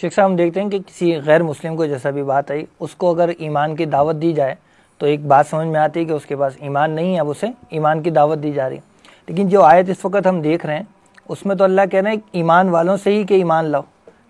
शेख साहब हम देखते हैं कि किसी गैर मुस्लिम को जैसा भी बात आई उसको अगर ईमान की दावत दी जाए तो एक बात समझ में आती है कि उसके पास ईमान नहीं है अब उसे ईमान की दावत दी जा रही है लेकिन जो आयत इस वक्त हम देख रहे हैं उसमें तो अल्लाह कह रहे हैं ईमान वालों से ही कि ईमान लाओ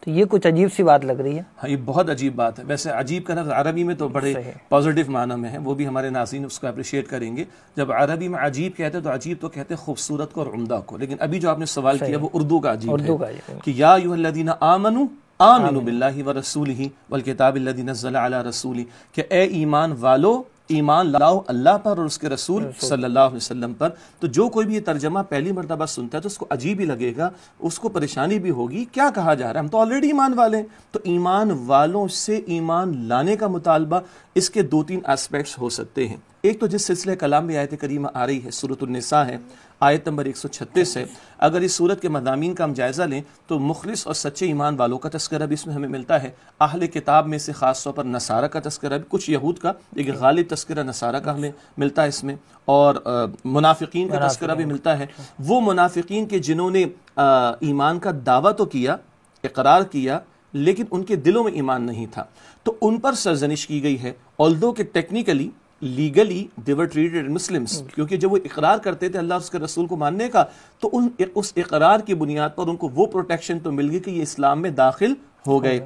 तो ये कुछ अजीब सी बात लग रही है हाँ ये बहुत अजीब बात है वैसे अजीब का लफ्ज़ अरबी में तो बड़े पॉजिटिव माना में है वो भी हमारे नाजीन उसको अप्रिशिएट करेंगे जब अरबी में अजीब कहते हैं तो अजीब तो कहते हैं खूबसूरत को और उमदा को लेकिन अभी जो आपने सवाल किया वो उर्दू का अजीब उर्दू का कि या यूहदीना आमनू आमिनु बिल्लाहि व रसूलिही वल किताब अल्लज़ी नज़्ज़ला अला रसूली कि ए ईमान वालो ईमान लाओ अल्लाह पर और उसके रसूल सल्लल्लाहु अलैहि वसल्लम पर तो जो कोई भी ये तर्जमा पहली मरतबा सुनता है तो उसको अजीब ही लगेगा उसको परेशानी भी होगी क्या कहा जा रहा है हम तो ऑलरेडी ईमान वाले हैं तो ईमान वालों से ईमान लाने का मुतालबा इसके दो तीन एस्पेक्ट्स हो सकते हैं एक तो जिस सिलसिले कलाम में आयत करीमा आ रही है सूरतनसा है आयत नंबर 136 है अगर इस सूरत के मदामीन का हम जायज़ा लें तो मुखलिस और सच्चे ईमान वालों का तस्करा भी इसमें हमें मिलता है आहल किताब में से ख़ास तौर पर नसारा का तस्करा भी कुछ यहूद का एक गालिब तस्करा नसारा का हमें मिलता है इसमें और मुनाफिकीन का तस्करा भी मिलता है वो मुनाफिकीन के जिन्होंने ईमान का दावा तो किया इकरार किया लेकिन उनके दिलों में ईमान नहीं था तो उन पर सरजनिश की गई है ऑल्दो के technically legally they were treated Muslims क्योंकि जब वो इकरार करते थे अल्लाह उसके रसूल को मानने का तो उन उस इकरार की बुनियाद पर उनको वो प्रोटेक्शन तो मिल गई कि ये इस्लाम में दाखिल हो गए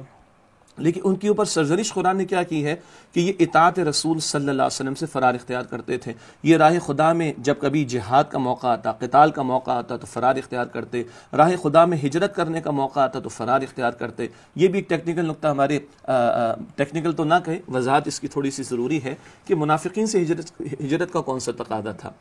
लेकिन उनके ऊपर सरजरिश खुदा ने क्या की है कि ये इतात रसूल सल्लल्लाहु अलैहि वसल्लम से फ़रार इख्तियार करते थे ये राह खुदा में जब कभी जिहाद का मौका आता कताल का मौका आता तो फ़रार इख्तियार करते राह खुदा में हिजरत करने का मौका आता तो फ़रार इख्तियार करते ये भी एक टेक्निकल नुकता हमारे टेक्निकल तो ना कहे वजाहत इसकी थोड़ी सी ज़रूरी है कि मुनाफिकीन से हिजरत हिजरत का कौन सा तकादा था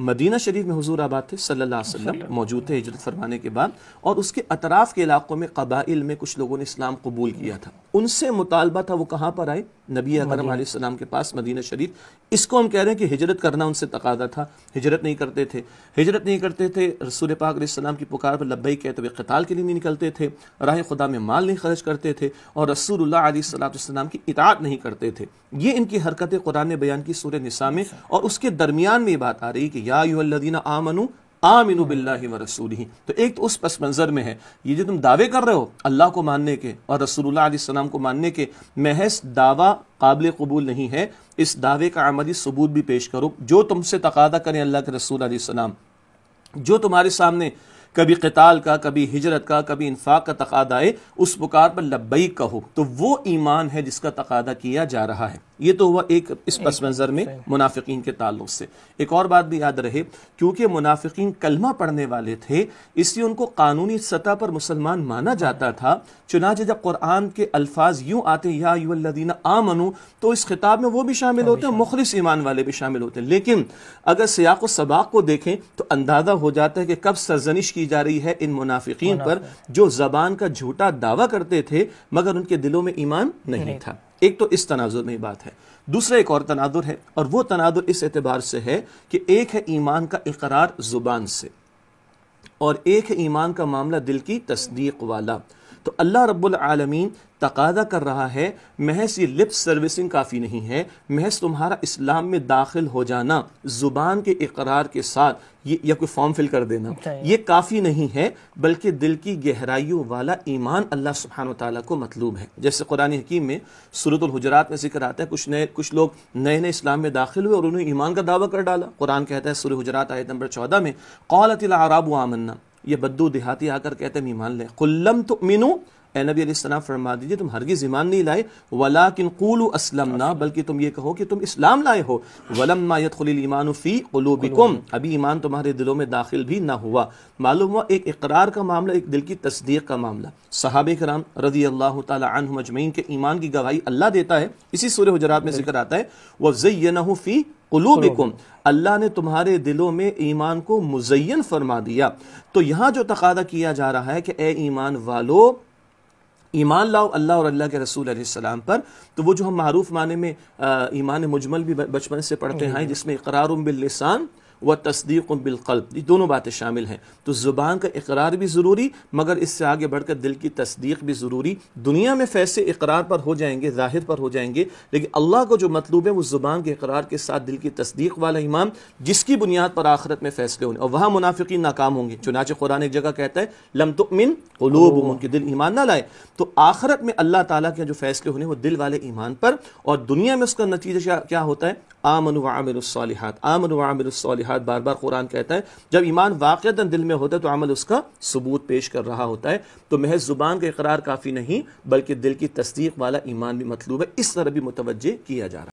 मदीना शरीफ में हजूर आबाद थे सल्लल्लाहु अलैहि वसल्लम मौजूद थे हिजरत फरमाने के बाद और उसके अतराफ़ के इलाकों में कबाइल में कुछ लोगों ने इस्लाम कबूल किया था उनसे मुतालबा था वो कहाँ पर आए नबी अकरम सलाम के पास मदीना शरीफ इसको हम कह रहे हैं कि हिजरत करना उनसे तकादा था हिजरत नहीं करते थे हिजरत नहीं करते थे रसूल पाक सलाम की पुकार पर लब्बई कहते हुए कताल के लिए नहीं निकलते थे राह खुदा में माल नहीं खर्च करते थे और रसूलुल्लाह सलाम की इतात नहीं करते थे ये इनकी हरकत कुरान बयान की सूर निसा में और उसके दरमियान में बात आ रही कि या युल्लिन आमनु आमिन बिल्ला व ही तो एक तो उस पस मंज़र में है ये जो तुम दावे कर रहे हो अल्लाह को मानने के और रसूलुल्लाह को मानने के महज दावा काबिल कबूल नहीं है इस दावे का अमली सबूत भी पेश करो जो तुमसे तकादा करें अल्लाह के रसूल जो तुम्हारे सामने कभी कताल का कभी हिजरत का कभी इन्फाक का तकादा आए उस पुकार पर लब्बई कहो तो वो ईमान है जिसका तकादा किया जा रहा है ये तो हुआ एक इस पस मंज़र में मुनाफिकीन के ताल्लुक से एक और बात भी याद रहे क्योंकि मुनाफिकीन कलमा पढ़ने वाले थे इसलिए उनको कानूनी सतह पर मुसलमान माना जाता था चुनाच जब कुरान के अल्फाज यूं आते यादीना आमनु तो इस खिताब में वो भी शामिल होते हैं मुखलिस ईमान वाले भी शामिल होते हैं लेकिन अगर सियाक सबाक को देखें तो अंदाज़ा हो जाता है कि कब सरजनिश की की जा रही है इन मुनाफिकीन पर जो जबान का झूठा दावा करते थे मगर उनके दिलों में ईमान नहीं, नहीं था एक तो इस तनाजुर में बात है दूसरा एक और तनाजुर है और वो तनाजुर इस एतबार से है कि एक है ईमान का इकरार जुबान से और एक है ईमान का मामला दिल की तस्दीक वाला तो अल्लाह रब्बुल आलमीन तकादा कर रहा है महज ये लिप सर्विसिंग काफ़ी नहीं है महज तुम्हारा इस्लाम में दाखिल हो जाना ज़ुबान के इकरार के साथ ये या कोई फॉर्म फिल कर देना अच्छा, ये काफ़ी नहीं है बल्कि दिल की गहराइयों वाला ईमान अल्लाह सुबहान ताली को मतलूब है जैसे कुरान हकीम में सूरतलहजरात में जिक्र आता है कुछ नए कुछ लोग नए नए इस्लाम में दाखिल हुए और उन्होंने ईमान का दावा कर डाला कुरान कहता है सुर हजरात आयत नंबर चौदह में कौलत आराब आमन्ना ये बद्दू देहाती आकर कहते हैं ईमान ले कुल्लम तो मीनू ए नबी अलैहिस्सलाम फरमा दीजिए तुम हरगिज़ ईमान नहीं लाए वला किन कुलू ना बल्कि तुम ये कहो कि तुम इस्लाम लाए हो वलम ईमान फ़ी उलूबिकुम अभी ईमान तुम्हारे दिलों में दाखिल भी ना हुआ मालूम हुआ एक इकरार का मामला एक दिल की तस्दीक का मामला सहाब कराम रजी अल्लाह तजमैन के ईमान की गवाही अल्लाह देता है इसी सूर्य हजरात में जिक्र आता है वफ़ फ़ी कुलूबिकुम अल्लाह ने तुम्हारे दिलों में ईमान को मुजयन फरमा दिया तो यहाँ जो तकादा किया जा रहा है कि ए ईमान वालो ईमान लाओ अल्लाह और अल्लाह के रसूल सलाम पर तो वो जो हम मरूफ माने में ईमान मुजमल भी बचपन से पढ़ते हम्म। हैं जिसमें इकरार बिल्लिसान व तस्दीक बिलकल्ब ये दोनों बातें शामिल हैं तो ज़ुबान का इकरार भी ज़रूरी मगर इससे आगे बढ़कर दिल की तस्दीक भी ज़रूरी दुनिया में फैसले इकरार पर हो जाएंगे ज़ाहिर पर हो जाएंगे लेकिन अल्लाह को जो मतलूब है वो ज़ुबान के इकरार के साथ दिल की तस्दीक वाला इमाम जिसकी बुनियाद पर आखरत में फैसले होने और वहाँ मुनाफिकी नाकाम होंगे चुनाच कुरान एक जगह कहता है लम तो मिन उनके दिल ईमान ना लाए तो आखरत में अल्लाह ताली के जो फैसले होने वो दिल वाले ईमान पर और दुनिया में उसका नतीजा क्या होता है आमन वामिलसालहत आमन वामिलसालहत साथ बार बार कुरान कहता है जब ईमान वाक़ता दिल में होता है तो अमल उसका सबूत पेश कर रहा होता है तो महज ज़ुबान का इकरार काफ़ी नहीं बल्कि दिल की तस्दीक वाला ईमान भी मतलूब है इस तरह भी मुतवजह किया जा रहा है